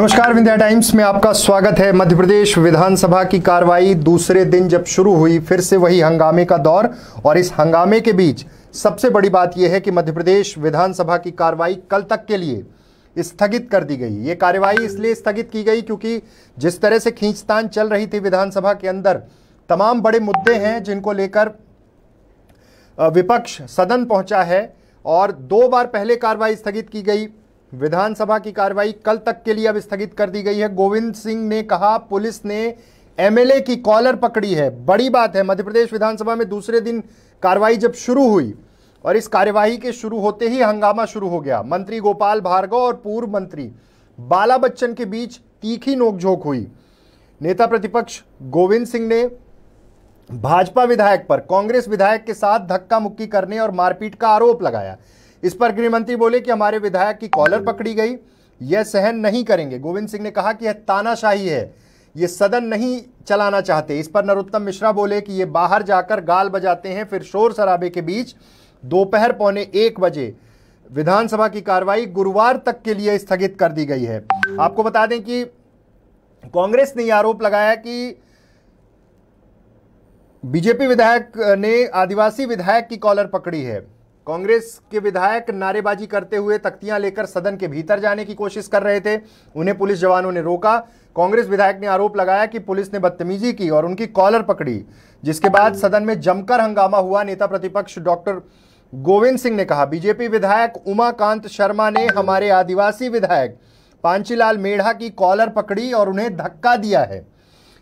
नमस्कार विंध्या टाइम्स में आपका स्वागत है मध्य प्रदेश विधानसभा की कार्रवाई दूसरे दिन जब शुरू हुई फिर से वही हंगामे का दौर और इस हंगामे के बीच सबसे बड़ी बात यह है कि मध्य प्रदेश विधानसभा की कार्रवाई कल तक के लिए स्थगित कर दी गई ये कार्यवाही इसलिए स्थगित की गई क्योंकि जिस तरह से खींचतान चल रही थी विधानसभा के अंदर तमाम बड़े मुद्दे हैं जिनको लेकर विपक्ष सदन पहुंचा है और दो बार पहले कार्रवाई स्थगित की गई विधानसभा की कार्रवाई कल तक के लिए अब स्थगित कर दी गई है गोविंद सिंह ने कहा पुलिस ने एमएलए की कॉलर पकड़ी है बड़ी बात है मध्य प्रदेश विधानसभा में दूसरे दिन कार्रवाई जब शुरू हुई और इस कार्यवाही के शुरू होते ही हंगामा शुरू हो गया मंत्री गोपाल भार्गव और पूर्व मंत्री बाला बच्चन के बीच तीखी नोकझोंक हुई नेता प्रतिपक्ष गोविंद सिंह ने भाजपा विधायक पर कांग्रेस विधायक के साथ धक्का मुक्की करने और मारपीट का आरोप लगाया इस पर गृहमंत्री बोले कि हमारे विधायक की कॉलर पकड़ी गई यह सहन नहीं करेंगे गोविंद सिंह ने कहा कि यह तानाशाही है ये सदन नहीं चलाना चाहते इस पर नरोत्तम मिश्रा बोले कि ये बाहर जाकर गाल बजाते हैं फिर शोर शराबे के बीच दोपहर पौने एक बजे विधानसभा की कार्रवाई गुरुवार तक के लिए स्थगित कर दी गई है आपको बता दें कि कांग्रेस ने आरोप लगाया कि बीजेपी विधायक ने आदिवासी विधायक की कॉलर पकड़ी है कांग्रेस के विधायक नारेबाजी करते हुए तख्तियां लेकर सदन के भीतर जाने की कोशिश कर रहे थे उन्हें पुलिस जवानों ने रोका कांग्रेस विधायक ने आरोप लगाया कि पुलिस ने बदतमीजी की और उनकी कॉलर पकड़ी जिसके बाद सदन में जमकर हंगामा हुआ नेता प्रतिपक्ष डॉक्टर गोविंद सिंह ने कहा बीजेपी विधायक उमाकांत शर्मा ने हमारे आदिवासी विधायक पांचीलाल मेढा की कॉलर पकड़ी और उन्हें धक्का दिया है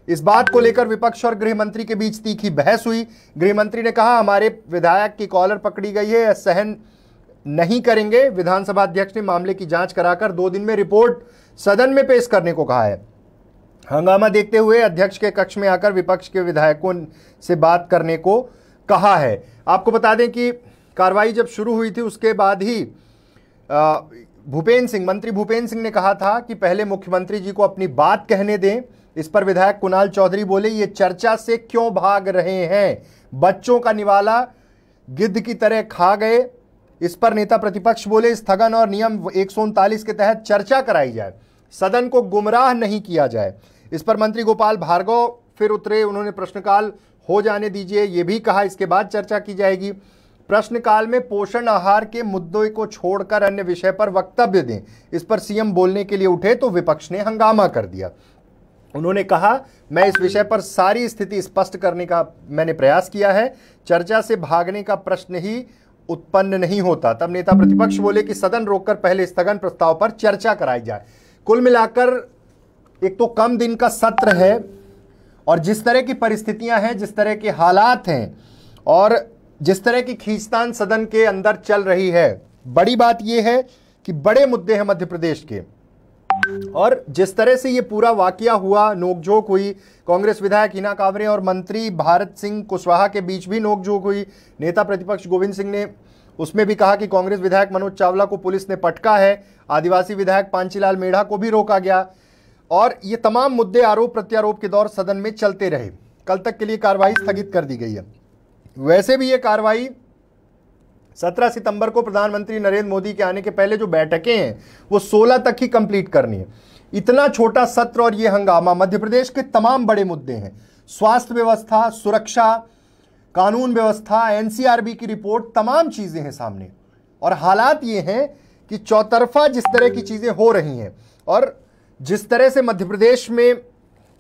इस बात को लेकर विपक्ष और गृह मंत्री के बीच तीखी बहस हुई गृह मंत्री ने कहा हमारे विधायक की कॉलर पकड़ी गई है सहन नहीं करेंगे विधानसभा अध्यक्ष ने मामले की जांच कराकर दो दिन में रिपोर्ट सदन में पेश करने को कहा है हंगामा देखते हुए अध्यक्ष के कक्ष में आकर विपक्ष के विधायकों से बात करने को कहा है आपको बता दें कि कार्रवाई जब शुरू हुई थी उसके बाद ही भूपेंद्र सिंह मंत्री भूपेंद्र सिंह ने कहा था कि पहले मुख्यमंत्री जी को अपनी बात कहने दें इस पर विधायक कुणाल चौधरी बोले ये चर्चा से क्यों भाग रहे हैं बच्चों का निवाला गिद्ध की तरह खा गए इस पर नेता प्रतिपक्ष बोले स्थगन और नियम एक के तहत चर्चा कराई जाए सदन को गुमराह नहीं किया जाए इस पर मंत्री गोपाल भार्गव फिर उतरे उन्होंने प्रश्नकाल हो जाने दीजिए यह भी कहा इसके बाद चर्चा की जाएगी प्रश्नकाल में पोषण आहार के मुद्दों को छोड़कर अन्य विषय पर वक्तव्य दें इस पर सीएम बोलने के लिए उठे तो विपक्ष ने हंगामा कर दिया उन्होंने कहा मैं इस विषय पर सारी स्थिति स्पष्ट करने का मैंने प्रयास किया है चर्चा से भागने का प्रश्न ही उत्पन्न नहीं होता तब नेता प्रतिपक्ष बोले कि सदन रोककर पहले स्थगन प्रस्ताव पर चर्चा कराई जाए कुल मिलाकर एक तो कम दिन का सत्र है और जिस तरह की परिस्थितियां हैं जिस तरह के हालात हैं और जिस तरह की खींचतान सदन के अंदर चल रही है बड़ी बात यह है कि बड़े मुद्दे हैं मध्य प्रदेश के और जिस तरह से ये पूरा वाक्य हुआ नोकझोंक हुई कांग्रेस विधायक हिना कांवरे और मंत्री भारत सिंह कुशवाहा के बीच भी नोकझोंक हुई नेता प्रतिपक्ष गोविंद सिंह ने उसमें भी कहा कि कांग्रेस विधायक मनोज चावला को पुलिस ने पटका है आदिवासी विधायक पांचीलाल मेढा को भी रोका गया और ये तमाम मुद्दे आरोप प्रत्यारोप के दौर सदन में चलते रहे कल तक के लिए कार्रवाई स्थगित कर दी गई है वैसे भी ये कार्रवाई सत्रह सितंबर को प्रधानमंत्री नरेंद्र मोदी के आने के पहले जो बैठकें हैं वो सोलह तक ही कंप्लीट करनी है इतना छोटा सत्र और ये हंगामा मध्य प्रदेश के तमाम बड़े मुद्दे हैं स्वास्थ्य व्यवस्था सुरक्षा कानून व्यवस्था एनसीआरबी की रिपोर्ट तमाम चीज़ें हैं सामने और हालात ये हैं कि चौतरफा जिस तरह की चीज़ें हो रही हैं और जिस तरह से मध्य प्रदेश में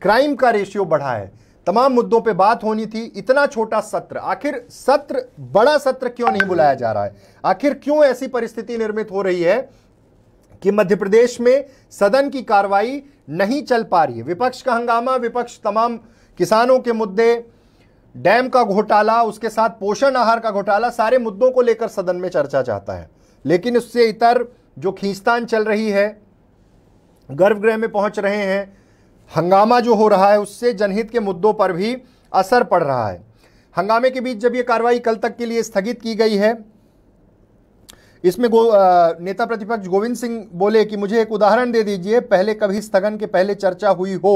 क्राइम का रेशियो बढ़ा है तमाम मुद्दों पे बात होनी थी इतना छोटा सत्र आखिर सत्र बड़ा सत्र क्यों नहीं बुलाया जा रहा है आखिर क्यों ऐसी परिस्थिति निर्मित हो रही है कि मध्य प्रदेश में सदन की कार्रवाई नहीं चल पा रही है विपक्ष का हंगामा विपक्ष तमाम किसानों के मुद्दे डैम का घोटाला उसके साथ पोषण आहार का घोटाला सारे मुद्दों को लेकर सदन में चर्चा चाहता है लेकिन उससे इतर जो खींचतान चल रही है गर्भगृह में पहुंच रहे हैं हंगामा जो हो रहा है उससे जनहित के मुद्दों पर भी असर पड़ रहा है हंगामे के बीच जब यह कार्रवाई कल तक के लिए स्थगित की गई है इसमें गो नेता प्रतिपक्ष गोविंद सिंह बोले कि मुझे एक उदाहरण दे दीजिए पहले कभी स्थगन के पहले चर्चा हुई हो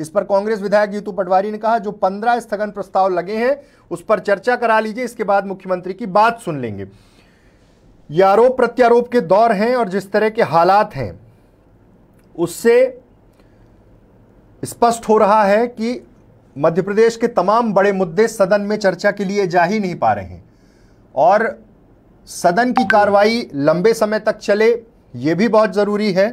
इस पर कांग्रेस विधायक जीतू पटवारी ने कहा जो पंद्रह स्थगन प्रस्ताव लगे हैं उस पर चर्चा करा लीजिए इसके बाद मुख्यमंत्री की बात सुन लेंगे ये आरोप प्रत्यारोप के दौर हैं और जिस तरह के हालात हैं उससे स्पष्ट हो रहा है कि मध्य प्रदेश के तमाम बड़े मुद्दे सदन में चर्चा के लिए जा ही नहीं पा रहे हैं और सदन की कार्रवाई लंबे समय तक चले ये भी बहुत ज़रूरी है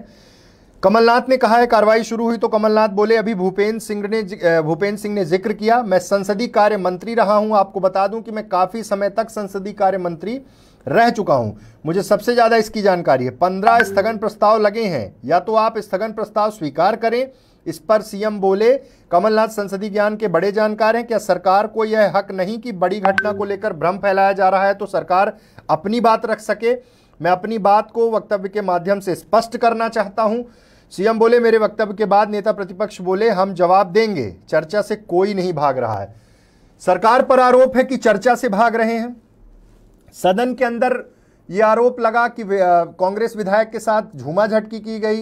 कमलनाथ ने कहा है कार्रवाई शुरू हुई तो कमलनाथ बोले अभी भूपेंद्र सिंह ने भूपेंद्र सिंह ने जिक्र किया मैं संसदीय कार्य मंत्री रहा हूं आपको बता दूं कि मैं काफ़ी समय तक संसदीय कार्य मंत्री रह चुका हूं मुझे सबसे ज़्यादा इसकी जानकारी है पंद्रह स्थगन प्रस्ताव लगे हैं या तो आप स्थगन प्रस्ताव स्वीकार करें इस पर सीएम बोले कमलनाथ संसदीय ज्ञान के बड़े जानकार हैं क्या सरकार को यह हक नहीं कि बड़ी घटना को लेकर भ्रम फैलाया जा रहा है तो सरकार अपनी बात रख सके मैं अपनी बात को वक्तव्य के माध्यम से स्पष्ट करना चाहता हूं सीएम बोले मेरे वक्तव्य के बाद नेता प्रतिपक्ष बोले हम जवाब देंगे चर्चा से कोई नहीं भाग रहा है सरकार पर आरोप है कि चर्चा से भाग रहे हैं सदन के अंदर यह आरोप लगा कि कांग्रेस विधायक के साथ झूमा झटकी की गई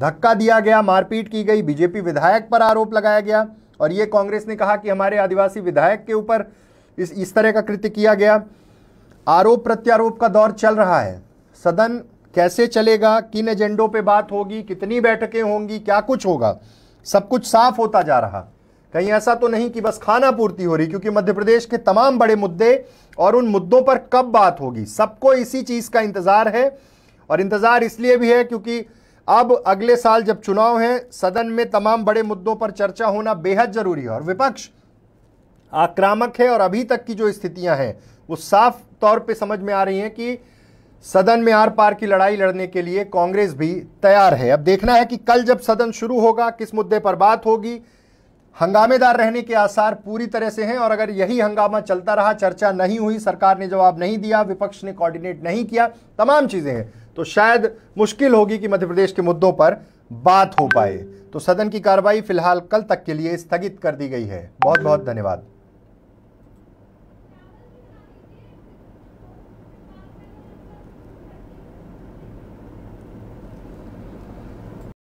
धक्का दिया गया मारपीट की गई बीजेपी विधायक पर आरोप लगाया गया और ये कांग्रेस ने कहा कि हमारे आदिवासी विधायक के ऊपर इस इस तरह का कृत्य किया गया आरोप प्रत्यारोप का दौर चल रहा है सदन कैसे चलेगा किन एजेंडों पे बात होगी कितनी बैठकें होंगी क्या कुछ होगा सब कुछ साफ होता जा रहा कहीं ऐसा तो नहीं कि बस खाना पूर्ति हो रही क्योंकि मध्य प्रदेश के तमाम बड़े मुद्दे और उन मुद्दों पर कब बात होगी सबको इसी चीज़ का इंतज़ार है और इंतज़ार इसलिए भी है क्योंकि अब अगले साल जब चुनाव है सदन में तमाम बड़े मुद्दों पर चर्चा होना बेहद जरूरी है और विपक्ष आक्रामक है और अभी तक की जो स्थितियां हैं वो साफ तौर पे समझ में आ रही हैं कि सदन में आर पार की लड़ाई लड़ने के लिए कांग्रेस भी तैयार है अब देखना है कि कल जब सदन शुरू होगा किस मुद्दे पर बात होगी हंगामेदार रहने के आसार पूरी तरह से हैं और अगर यही हंगामा चलता रहा चर्चा नहीं हुई सरकार ने जवाब नहीं दिया विपक्ष ने कोऑर्डिनेट नहीं किया तमाम चीज़ें हैं तो शायद मुश्किल होगी कि मध्य प्रदेश के मुद्दों पर बात हो पाए तो सदन की कार्रवाई फिलहाल कल तक के लिए स्थगित कर दी गई है बहुत बहुत धन्यवाद